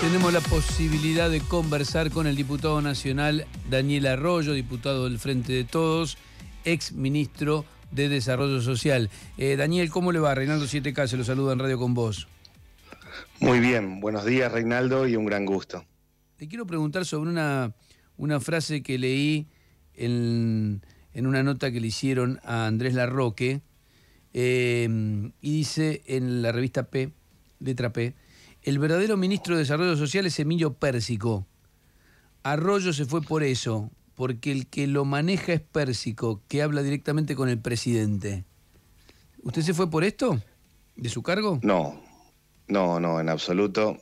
Tenemos la posibilidad de conversar con el diputado nacional Daniel Arroyo, diputado del Frente de Todos, ex ministro de Desarrollo Social. Eh, Daniel, ¿cómo le va? Reinaldo 7K, se lo saluda en radio con vos. Muy bien, buenos días Reinaldo y un gran gusto. Le quiero preguntar sobre una, una frase que leí en, una nota que le hicieron a Andrés Larroque, eh, y dice en la revista P, letra P, el verdadero ministro de Desarrollo Social es Emilio Pérsico. Arroyo se fue por eso, porque el que lo maneja es Pérsico, que habla directamente con el presidente. ¿Usted se fue por esto? ¿De su cargo? No, no, no, en absoluto.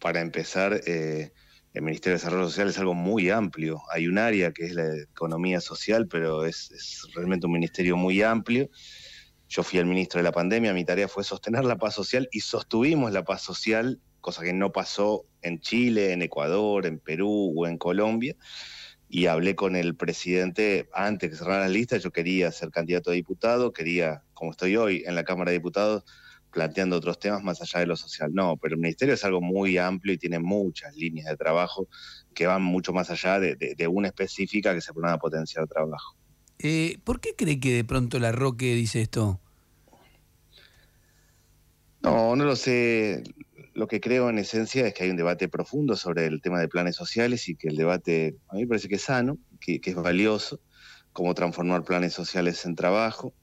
Para empezar, eh, el Ministerio de Desarrollo Social es algo muy amplio. Hay un área que es la economía social, pero es realmente un ministerio muy amplio. Yo fui el ministro de la pandemia, mi tarea fue sostener la paz social y sostuvimos la paz social, cosa que no pasó en Chile, en Ecuador, en Perú o en Colombia. Y hablé con el presidente antes que cerraran las listas. Yo quería ser candidato a diputado, quería, como estoy hoy en la Cámara de Diputados, planteando otros temas más allá de lo social. No, pero el ministerio es algo muy amplio y tiene muchas líneas de trabajo que van mucho más allá de, una específica que se pone a potenciar trabajo. Eh, ¿Por qué cree que de pronto la Roque dice esto? No, no lo sé. Lo que creo en esencia es que hay un debate profundo sobre el tema de planes sociales y que el debate, a mí me parece que es sano, que, es valioso, cómo transformar planes sociales en trabajo.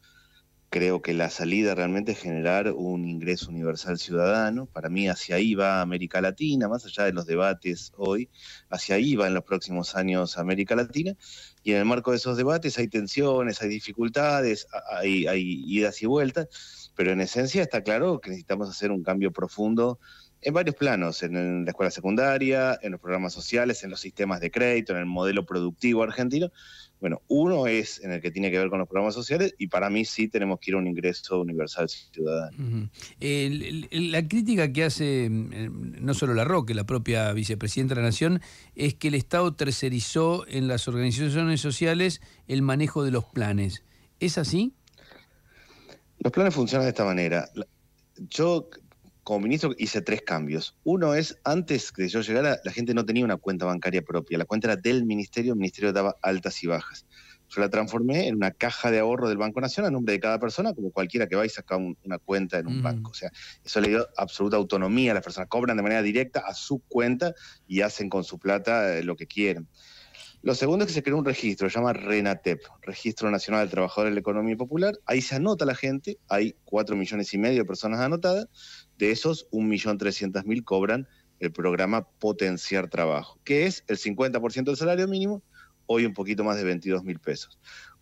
Creo que la salida realmente es generar un ingreso universal ciudadano. Para mí hacia ahí va América Latina, más allá de los debates hoy, hacia ahí va en los próximos años América Latina. Y en el marco de esos debates hay tensiones, hay dificultades, hay idas y vueltas pero en esencia está claro que necesitamos hacer un cambio profundo en varios planos, en, la escuela secundaria, en los programas sociales, en los sistemas de crédito, en el modelo productivo argentino. Bueno, uno es en el que tiene que ver con los programas sociales y para mí sí tenemos que ir a un ingreso universal ciudadano. la crítica que hace mm, eh, no solo la Roque, la propia vicepresidenta de la Nación, es que el Estado tercerizó en las organizaciones sociales el manejo de los planes. ¿Es así? Los planes funcionan de esta manera. Yo, como ministro, hice tres cambios. Uno es, antes que yo llegara, la gente no tenía una cuenta bancaria propia. La cuenta era del ministerio, el ministerio daba altas y bajas. Yo la transformé en una caja de ahorro del Banco Nacional a nombre de cada persona, como cualquiera que va y saca una cuenta en un mm. banco. O sea, eso le dio absoluta autonomía. a Las personas cobran de manera directa a su cuenta y hacen con su plata eh, lo que quieren. Lo segundo es que se creó un registro, se llama RENATEP, Registro Nacional del Trabajador de la Economía Popular. Ahí se anota la gente, hay 4 millones y medio de personas anotadas. De esos, 1.300.000 cobran el programa Potenciar Trabajo, que es el 50% del salario mínimo, hoy un poquito más de 22 mil pesos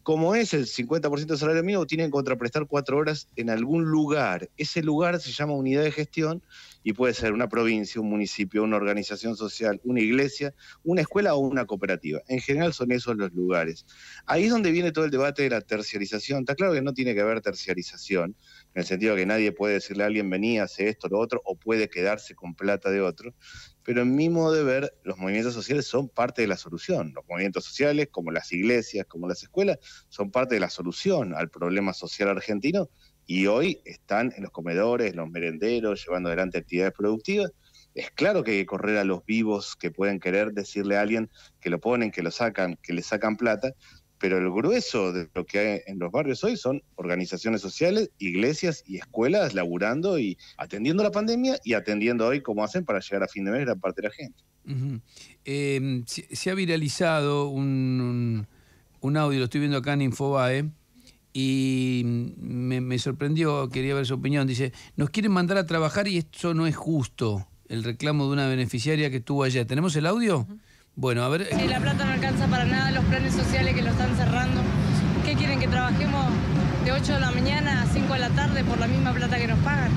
como es el 50% del salario mínimo, tienen que contraprestar cuatro horas en algún lugar. Ese lugar se llama unidad de gestión y puede ser una provincia, un municipio, una organización social, una iglesia, una escuela o una cooperativa. En general son esos los lugares. Ahí es donde viene todo el debate de la terciarización. Está claro que no tiene que haber terciarización, en el sentido de que nadie puede decirle a alguien, vení, hace esto, lo otro, o puede quedarse con plata de otro, pero en mi modo de ver, los movimientos sociales son parte de la solución. Los movimientos sociales, como las iglesias, como las escuelas, son parte de la solución al problema social argentino y hoy están en los comedores, en los merenderos, llevando adelante actividades productivas. Es claro que hay que correr a los vivos que pueden querer decirle a alguien que lo ponen, que lo sacan, que le sacan plata, pero el grueso de lo que hay en los barrios hoy son organizaciones sociales, iglesias y escuelas laburando y atendiendo la pandemia y atendiendo hoy cómo hacen para llegar a fin de mes gran parte de la gente. Em, se, ha viralizado un, audio, lo estoy viendo acá en Infobae, y me, sorprendió, quería ver su opinión. Dice, nos quieren mandar a trabajar y esto no es justo, el reclamo de una beneficiaria que estuvo allá. ¿Tenemos el audio? Bueno, a ver. si la plata no alcanza para nada, los planes sociales que lo están cerrando. ¿Qué quieren que trabajemos de 8 de la mañana a 5 de la tarde por la misma plata que nos pagan?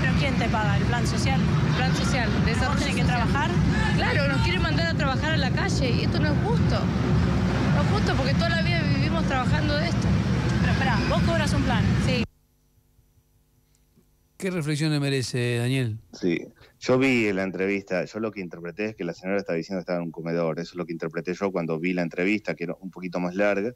¿Pero quién te paga? ¿El plan social? El plan social. ¿De esa tiene que trabajar? Claro, nos quieren mandar a trabajar a la calle y esto no es justo. No es justo porque toda la vida vivimos trabajando de esto. Pero espera, vos cobras un plan. Sí. ¿Qué reflexiones merece, Daniel? Sí, yo vi en la entrevista, yo lo que interpreté es que la señora estaba diciendo que estaba en un comedor, eso es lo que interpreté yo cuando vi la entrevista, que era un poquito más larga,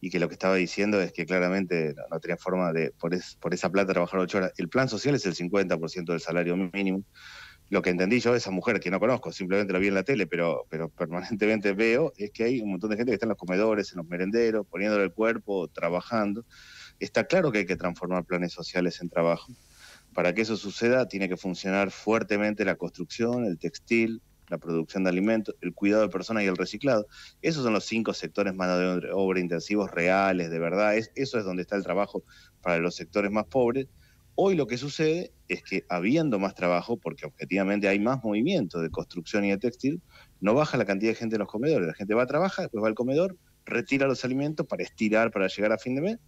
y que lo que estaba diciendo es que claramente no, tenía forma de, por, esa plata, trabajar ocho horas. El plan social es el 50% del salario mínimo. Lo que entendí yo de esa mujer, que no conozco, simplemente la vi en la tele, pero, pero permanentemente veo, es que hay un montón de gente que está en los comedores, en los merenderos, poniéndole el cuerpo, trabajando. Está claro que hay que transformar planes sociales en trabajo. Para que eso suceda tiene que funcionar fuertemente la construcción, el textil, la producción de alimentos, el cuidado de personas y el reciclado. Esos son los cinco sectores más de obra intensivos reales, de verdad. eso es donde está el trabajo para los sectores más pobres. Hoy lo que sucede es que habiendo más trabajo, porque objetivamente hay más movimiento de construcción y de textil, no baja la cantidad de gente en los comedores. La gente va a trabajar, después va al comedor, retira los alimentos para estirar, para llegar a fin de mes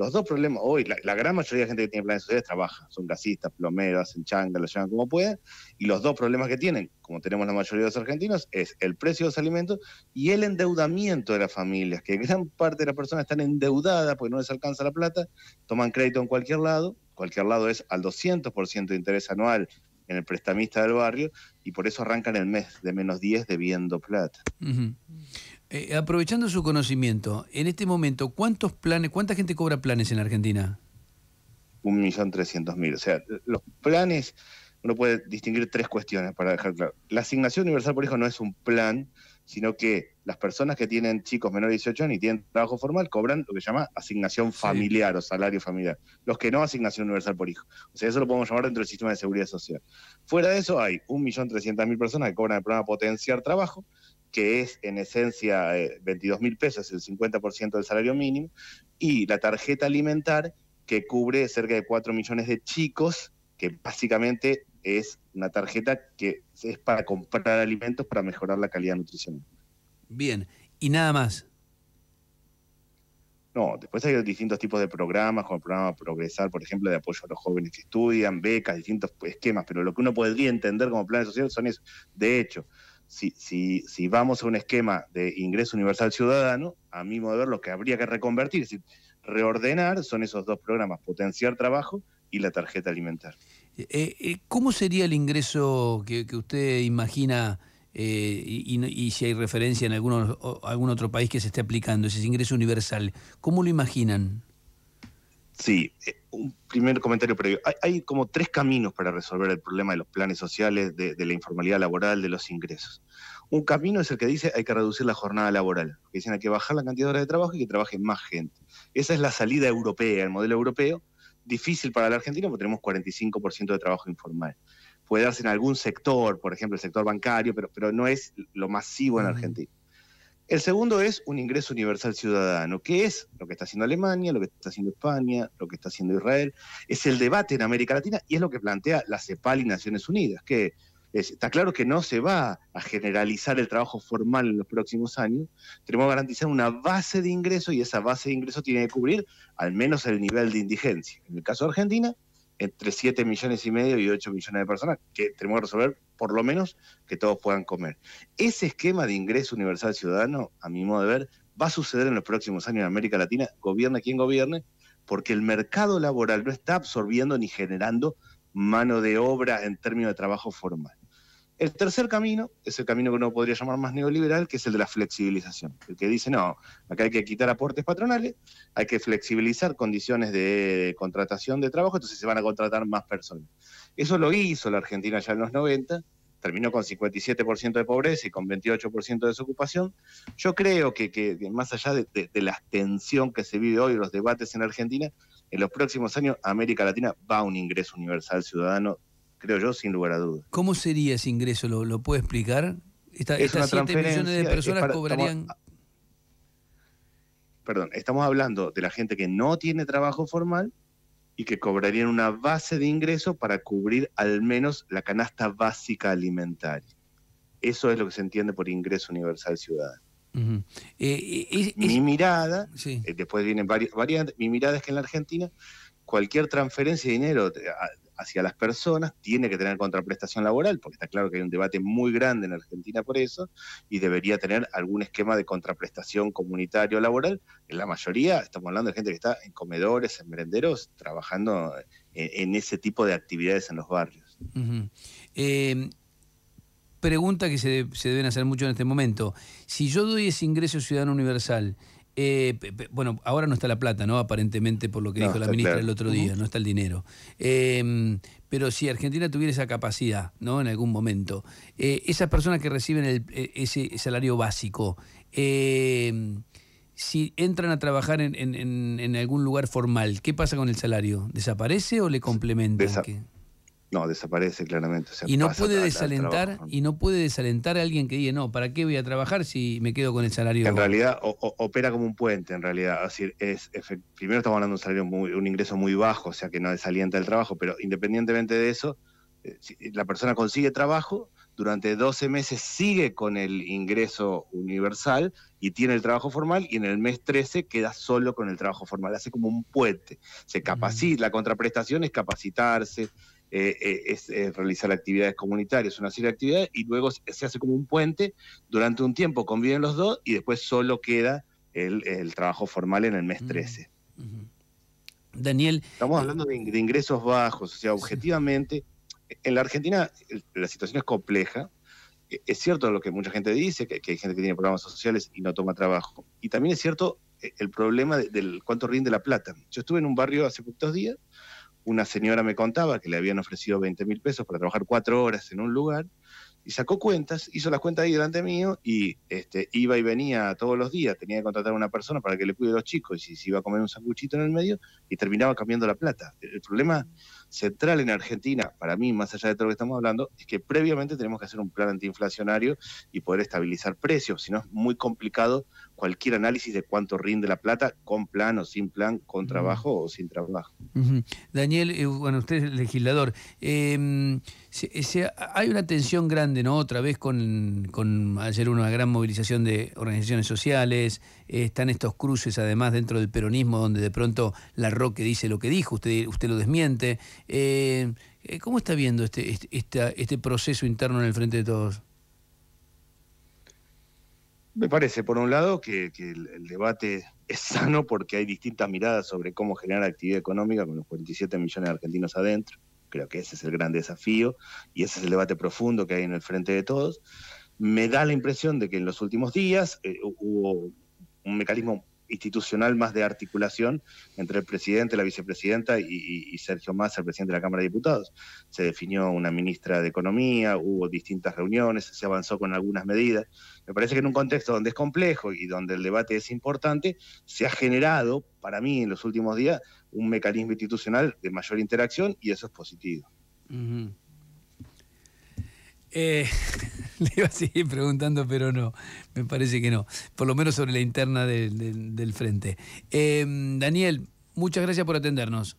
los dos problemas hoy, la, gran mayoría de gente que tiene planes sociales trabaja, son gasistas, plomeros, hacen changa, lo llevan como pueden, y los dos problemas que tienen, como tenemos la mayoría de los argentinos, es el precio de los alimentos y el endeudamiento de las familias, que gran parte de las personas están endeudadas porque no les alcanza la plata, toman crédito en cualquier lado, cualquier lado es al 200% de interés anual en el prestamista del barrio, y por eso arrancan el mes de menos 10 debiendo plata. Eh, aprovechando su conocimiento, en este momento, ¿cuántos planes, cuánta gente cobra planes en Argentina? Un millón trescientos mil. O sea, los planes, uno puede distinguir tres cuestiones para dejar claro. La asignación universal por hijo no es un plan, sino que las personas que tienen chicos menores de 18 años y tienen trabajo formal cobran lo que se llama asignación familiar o salario familiar. Los que no, asignación universal por hijo. O sea, eso lo podemos llamar dentro del sistema de seguridad social. Fuera de eso, hay un millón mil personas que cobran el programa Potenciar Trabajo, que es en esencia 22 eh, mil pesos, el 50% del salario mínimo, y la tarjeta alimentar, que cubre cerca de 4 millones de chicos, que básicamente es una tarjeta que es para comprar alimentos para mejorar la calidad nutricional. Bien, y nada más. No, después hay distintos tipos de programas, como el programa Progresar, por ejemplo, de apoyo a los jóvenes que estudian, becas, distintos esquemas, pero lo que uno podría entender como planes sociales son eso. De hecho, si, vamos a un esquema de ingreso universal ciudadano, a mi modo de ver, lo que habría que reconvertir, es decir, reordenar, son esos dos programas, potenciar trabajo y la tarjeta alimentar. Eh, eh, eh, ¿Cómo sería el ingreso que, usted imagina y, si hay referencia en algún otro país que se esté aplicando, ese ingreso universal? ¿Cómo lo imaginan? Sí, eh, un primer comentario previo. Hay, como tres caminos para resolver el problema de los planes sociales, de, la informalidad laboral, de los ingresos. Un camino es el que dice hay que reducir la jornada laboral. Que dicen hay que bajar la cantidad de horas de trabajo y que trabaje más gente. Esa es la salida europea, el modelo europeo. Difícil para la Argentina porque tenemos 45% de trabajo informal. Puede darse en algún sector, por ejemplo, el sector bancario, pero, pero no es lo masivo en Argentina. El segundo es un ingreso universal ciudadano, que es lo que está haciendo Alemania, lo que está haciendo España, lo que está haciendo Israel. Es el debate en América Latina y es lo que plantea la CEPAL y Naciones Unidas, que está claro que no se va a generalizar el trabajo formal en los próximos años. Tenemos que garantizar una base de ingreso y esa base de ingreso tiene que cubrir al menos el nivel de indigencia. En el caso de Argentina, entre 7 millones y medio y 8 millones de personas, que tenemos que resolver por lo menos que todos puedan comer. Ese esquema de ingreso universal ciudadano, a mi modo de ver, va a suceder en los próximos años en América Latina, gobierna quien gobierne, porque el mercado laboral no está absorbiendo ni generando mano de obra en términos de trabajo formal. El tercer camino es el camino que uno podría llamar más neoliberal, que es el de la flexibilización, el que dice, no, acá hay que quitar aportes patronales, hay que flexibilizar condiciones de contratación de trabajo, entonces se van a contratar más personas. Eso lo hizo la Argentina ya en los 90, terminó con 57% de pobreza y con 28% de desocupación. Yo creo que, más allá de, de, la tensión que se vive hoy, los debates en Argentina, en los próximos años América Latina va a un ingreso universal ciudadano creo yo, sin lugar a dudas. ¿Cómo sería ese ingreso? ¿Lo, puede explicar? estas 7 millones de personas cobrarían... perdón, estamos hablando de la gente que no tiene trabajo formal y que cobrarían una base de ingreso para cubrir al menos la canasta básica alimentaria. Eso es lo que se entiende por ingreso universal ciudadano. Eh, eh, mi mirada, eh, después vienen varias variantes, mi mirada es que en la Argentina cualquier transferencia de dinero hacia las personas, tiene que tener contraprestación laboral, porque está claro que hay un debate muy grande en Argentina por eso, y debería tener algún esquema de contraprestación comunitario laboral. En la mayoría, estamos hablando de gente que está en comedores, en merenderos, trabajando eh, en, ese tipo de actividades en los barrios. Eh, pregunta que se, se deben hacer mucho en este momento. Si yo doy ese ingreso ciudadano universal, eh, bueno, ahora no está la plata, ¿no? Aparentemente, por lo que dijo la ministra el otro día, no está el dinero. Em, pero si Argentina tuviera esa capacidad, ¿no? En algún momento, eh, esas personas que reciben eh, ese salario básico, em, si entran a trabajar en, algún lugar formal, ¿qué pasa con el salario? ¿Desaparece o le complementan? No, desaparece claramente. y no puede desalentar y no puede desalentar a alguien que diga, no, ¿para qué voy a trabajar si me quedo con el salario? En realidad opera como un puente, en realidad. Es primero estamos hablando de un salario un ingreso muy bajo, o sea que no desalienta el trabajo, pero independientemente de eso, eh, la persona consigue trabajo, durante 12 meses sigue con el ingreso universal y tiene el trabajo formal y en el mes 13 queda solo con el trabajo formal. Hace como un puente. Se capacita, la contraprestación es capacitarse, eh, eh, es, eh, realizar actividades comunitarias, una serie de actividades, y luego se hace como un puente, durante un tiempo conviven los dos y después solo queda el, trabajo formal en el mes 13. Mm. Daniel. Estamos hablando de, ingresos bajos, o sea, objetivamente, en la Argentina la situación es compleja. E, es cierto lo que mucha gente dice, que, hay gente que tiene programas sociales y no toma trabajo. Y también es cierto el problema de, del cuánto rinde la plata. Yo estuve en un barrio hace pocos días una señora me contaba que le habían ofrecido 20 mil pesos para trabajar cuatro horas en un lugar y sacó cuentas, hizo las cuentas ahí delante mío y este, iba y venía todos los días, tenía que contratar a una persona para que le cuide a los chicos y si se iba a comer un sanguchito en el medio y terminaba cambiando la plata. El problema central en Argentina, para mí, más allá de todo lo que estamos hablando, es que previamente tenemos que hacer un plan antiinflacionario y poder estabilizar precios, si no es muy complicado cualquier análisis de cuánto rinde la plata, con plan o sin plan, con trabajo o sin trabajo. Daniel, eh, bueno, usted es legislador. Em, hay una tensión grande, ¿no? Otra vez con, con ayer una gran movilización de organizaciones sociales, eh, están estos cruces además dentro del peronismo donde de pronto la Roque dice lo que dijo, usted, usted lo desmiente. Eh, eh, ¿Cómo está viendo este, este, este proceso interno en el Frente de Todos? Me parece, por un lado, que, el, debate es sano porque hay distintas miradas sobre cómo generar actividad económica con los 47 millones de argentinos adentro. Creo que ese es el gran desafío y ese es el debate profundo que hay en el frente de todos. Me da la impresión de que en los últimos días hubo un mecanismo institucional más de articulación entre el presidente, la vicepresidenta y, Sergio Massa, el presidente de la Cámara de Diputados. Se definió una ministra de Economía, hubo distintas reuniones, se avanzó con algunas medidas. Me parece que en un contexto donde es complejo y donde el debate es importante, se ha generado, para mí, en los últimos días, un mecanismo institucional de mayor interacción y eso es positivo. le iba a seguir preguntando, pero no, me parece que no. Por lo menos sobre la interna del, frente. Em, Daniel, muchas gracias por atendernos.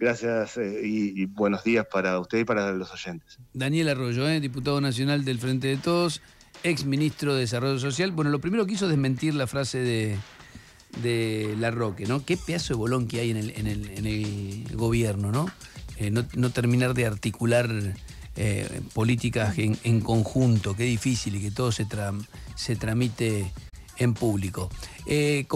Gracias eh, y, buenos días para usted y para los oyentes. Daniel Arroyo, eh, diputado nacional del Frente de Todos, ex ministro de Desarrollo Social. Bueno, lo primero que hizo es desmentir la frase de, de roque ¿no? Qué pedazo de bolón que hay en el, gobierno, eh, ¿no? ¿no? terminar de articular eh, políticas en, conjunto, qué difícil y que todo se, se tramite en público. Eh,